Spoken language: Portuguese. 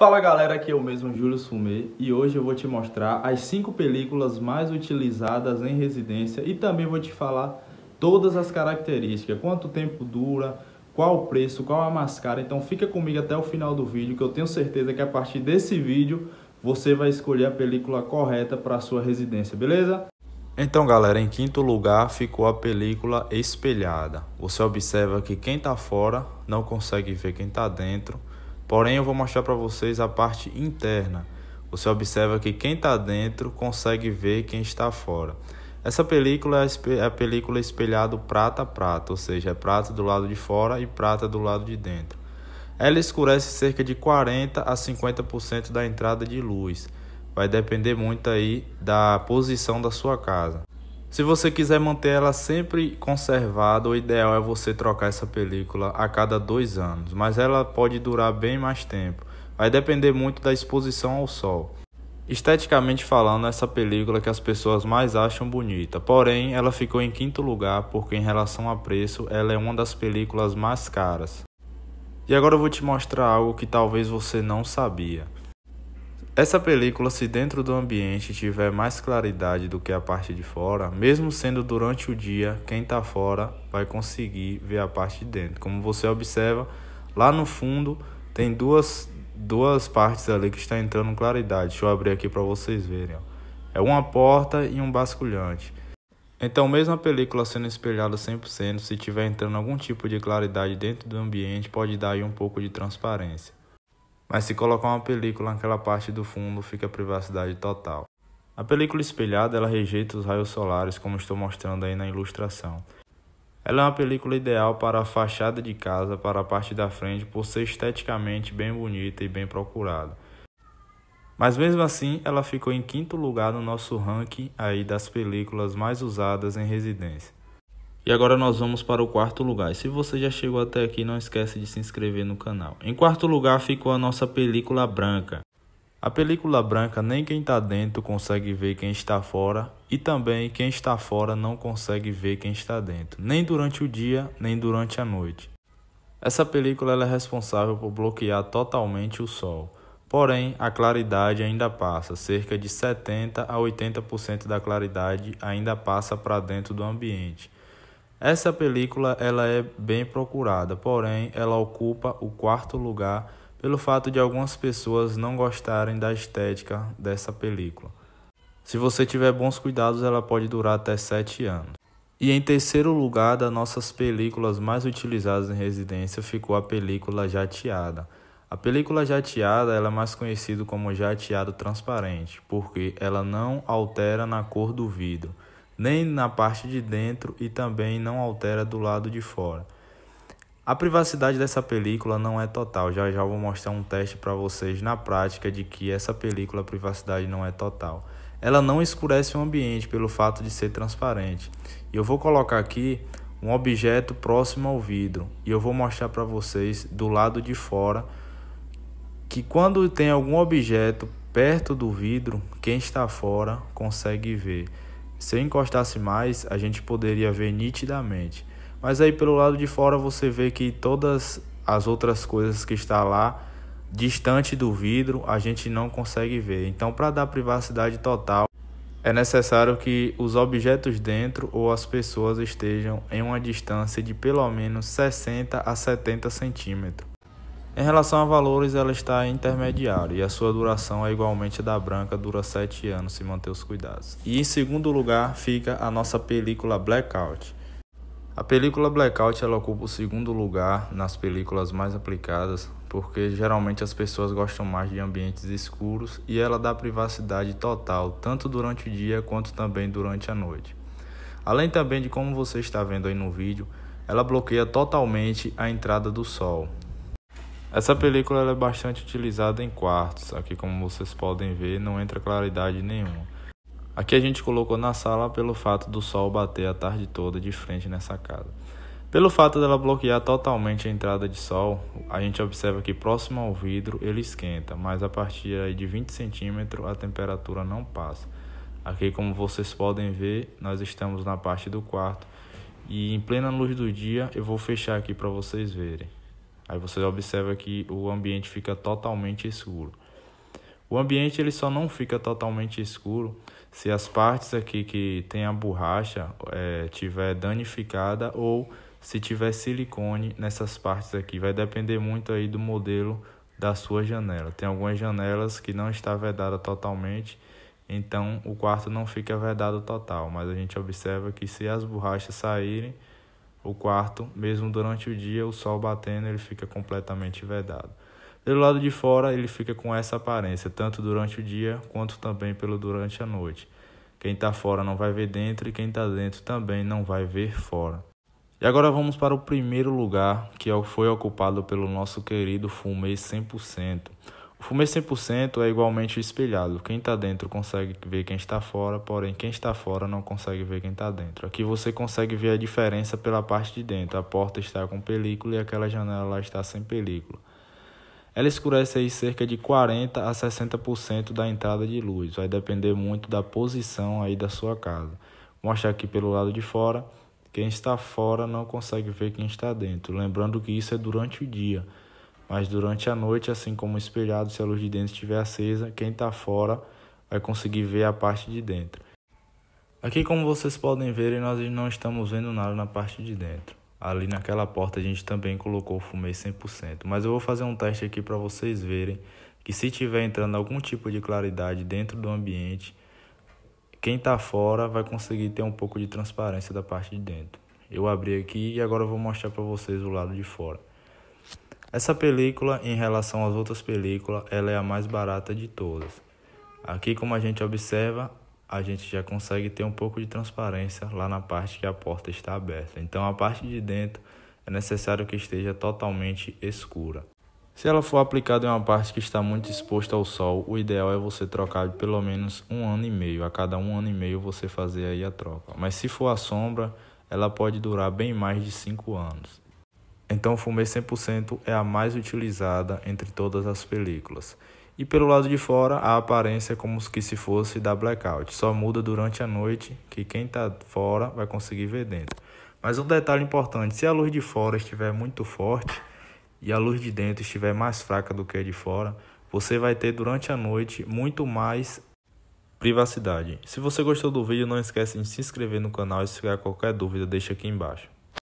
Fala galera, aqui é o mesmo, Júlio Sumê, e hoje eu vou te mostrar as 5 películas mais utilizadas em residência e também vou te falar todas as características, quanto tempo dura, qual o preço, qual a máscara, então fica comigo até o final do vídeo que eu tenho certeza que a partir desse vídeo você vai escolher a película correta para a sua residência, beleza? Então galera, em quinto lugar ficou a película espelhada. Você observa que quem está fora não consegue ver quem está dentro Porém, eu vou mostrar para vocês a parte interna. Você observa que quem está dentro consegue ver quem está fora. Essa película é a é película espelhado prata a prata, ou seja, é prata do lado de fora e prata do lado de dentro. Ela escurece cerca de 40 a 50% da entrada de luz. Vai depender muito aí da posição da sua casa. Se você quiser manter ela sempre conservada, o ideal é você trocar essa película a cada dois anos, mas ela pode durar bem mais tempo. Vai depender muito da exposição ao sol. Esteticamente falando, essa película é que as pessoas mais acham bonita, porém ela ficou em quinto lugar porque, em relação a preço, ela é uma das películas mais caras. E agora eu vou te mostrar algo que talvez você não sabia. Essa película, se dentro do ambiente tiver mais claridade do que a parte de fora, mesmo sendo durante o dia, quem está fora vai conseguir ver a parte de dentro. Como você observa, lá no fundo tem duas, duas partes ali que está entrando claridade. Deixa eu abrir aqui para vocês verem. Ó. É uma porta e um basculhante. Então, mesmo a película sendo espelhada 100%, se tiver entrando algum tipo de claridade dentro do ambiente, pode dar aí um pouco de transparência mas se colocar uma película naquela parte do fundo fica privacidade total. A película espelhada ela rejeita os raios solares, como estou mostrando aí na ilustração. Ela é uma película ideal para a fachada de casa, para a parte da frente, por ser esteticamente bem bonita e bem procurada. Mas mesmo assim, ela ficou em quinto lugar no nosso ranking aí das películas mais usadas em residência. E agora nós vamos para o quarto lugar. E se você já chegou até aqui, não esquece de se inscrever no canal. Em quarto lugar ficou a nossa película branca. A película branca nem quem está dentro consegue ver quem está fora e também quem está fora não consegue ver quem está dentro, nem durante o dia, nem durante a noite. Essa película é responsável por bloquear totalmente o sol. Porém, a claridade ainda passa, cerca de 70 a 80% da claridade ainda passa para dentro do ambiente. Essa película ela é bem procurada, porém ela ocupa o quarto lugar pelo fato de algumas pessoas não gostarem da estética dessa película. Se você tiver bons cuidados, ela pode durar até 7 anos. E em terceiro lugar das nossas películas mais utilizadas em residência ficou a película jateada. A película jateada ela é mais conhecida como jateado transparente, porque ela não altera na cor do vidro nem na parte de dentro e também não altera do lado de fora. A privacidade dessa película não é total. Já já vou mostrar um teste para vocês na prática de que essa película a privacidade não é total. Ela não escurece o ambiente pelo fato de ser transparente. E eu vou colocar aqui um objeto próximo ao vidro e eu vou mostrar para vocês do lado de fora que quando tem algum objeto perto do vidro, quem está fora consegue ver. Se eu encostasse mais, a gente poderia ver nitidamente. Mas aí pelo lado de fora você vê que todas as outras coisas que está lá distante do vidro, a gente não consegue ver. Então, para dar privacidade total, é necessário que os objetos dentro ou as pessoas estejam em uma distância de pelo menos 60 a 70 centímetros. Em relação a valores, ela está intermediária e a sua duração é igualmente da branca, dura 7 anos se manter os cuidados. E em segundo lugar fica a nossa película Blackout. A película Blackout ela ocupa o segundo lugar nas películas mais aplicadas, porque geralmente as pessoas gostam mais de ambientes escuros e ela dá privacidade total, tanto durante o dia quanto também durante a noite. Além também de como você está vendo aí no vídeo, ela bloqueia totalmente a entrada do sol, essa película é bastante utilizada em quartos, aqui como vocês podem ver não entra claridade nenhuma. Aqui a gente colocou na sala pelo fato do sol bater a tarde toda de frente nessa casa. Pelo fato dela bloquear totalmente a entrada de sol, a gente observa que próximo ao vidro ele esquenta, mas a partir de 20 centímetros a temperatura não passa. Aqui como vocês podem ver, nós estamos na parte do quarto e em plena luz do dia eu vou fechar aqui para vocês verem. Aí você observa que o ambiente fica totalmente escuro. O ambiente ele só não fica totalmente escuro se as partes aqui que tem a borracha é, tiver danificada ou se tiver silicone nessas partes aqui. Vai depender muito aí do modelo da sua janela. Tem algumas janelas que não está vedada totalmente, então o quarto não fica vedado total, mas a gente observa que se as borrachas saírem, o quarto, mesmo durante o dia, o sol batendo, ele fica completamente vedado. Pelo lado de fora, ele fica com essa aparência, tanto durante o dia quanto também pelo durante a noite. Quem está fora não vai ver dentro e quem está dentro também não vai ver fora. E agora vamos para o primeiro lugar que é foi ocupado pelo nosso querido Fumê 100%. O fumê 100% é igualmente espelhado. Quem está dentro consegue ver quem está fora, porém quem está fora não consegue ver quem está dentro. Aqui você consegue ver a diferença pela parte de dentro. A porta está com película e aquela janela lá está sem película. Ela escurece aí cerca de 40 a 60% da entrada de luz. Vai depender muito da posição aí da sua casa. Vou mostrar aqui pelo lado de fora. Quem está fora não consegue ver quem está dentro. Lembrando que isso é durante o dia mas durante a noite, assim como espelhado, se a luz de dentro estiver acesa, quem está fora vai conseguir ver a parte de dentro. Aqui, como vocês podem ver, nós não estamos vendo nada na parte de dentro. Ali naquela porta a gente também colocou o fumê 100%, mas eu vou fazer um teste aqui para vocês verem que se tiver entrando algum tipo de claridade dentro do ambiente, quem está fora vai conseguir ter um pouco de transparência da parte de dentro. Eu abri aqui e agora eu vou mostrar para vocês o lado de fora. Essa película, em relação às outras películas, ela é a mais barata de todas. Aqui, como a gente observa, a gente já consegue ter um pouco de transparência lá na parte que a porta está aberta. Então, a parte de dentro é necessário que esteja totalmente escura. Se ela for aplicada em uma parte que está muito exposta ao sol, o ideal é você trocar de pelo menos um ano e meio. A cada um ano e meio você fazer aí a troca. Mas se for à sombra, ela pode durar bem mais de cinco anos. Então, Fumê 100% é a mais utilizada entre todas as películas. E pelo lado de fora, a aparência é como se fosse da blackout. Só muda durante a noite, que quem está fora vai conseguir ver dentro. Mas um detalhe importante, se a luz de fora estiver muito forte e a luz de dentro estiver mais fraca do que a de fora, você vai ter durante a noite muito mais privacidade. Se você gostou do vídeo, não esquece de se inscrever no canal e se tiver qualquer dúvida, deixa aqui embaixo.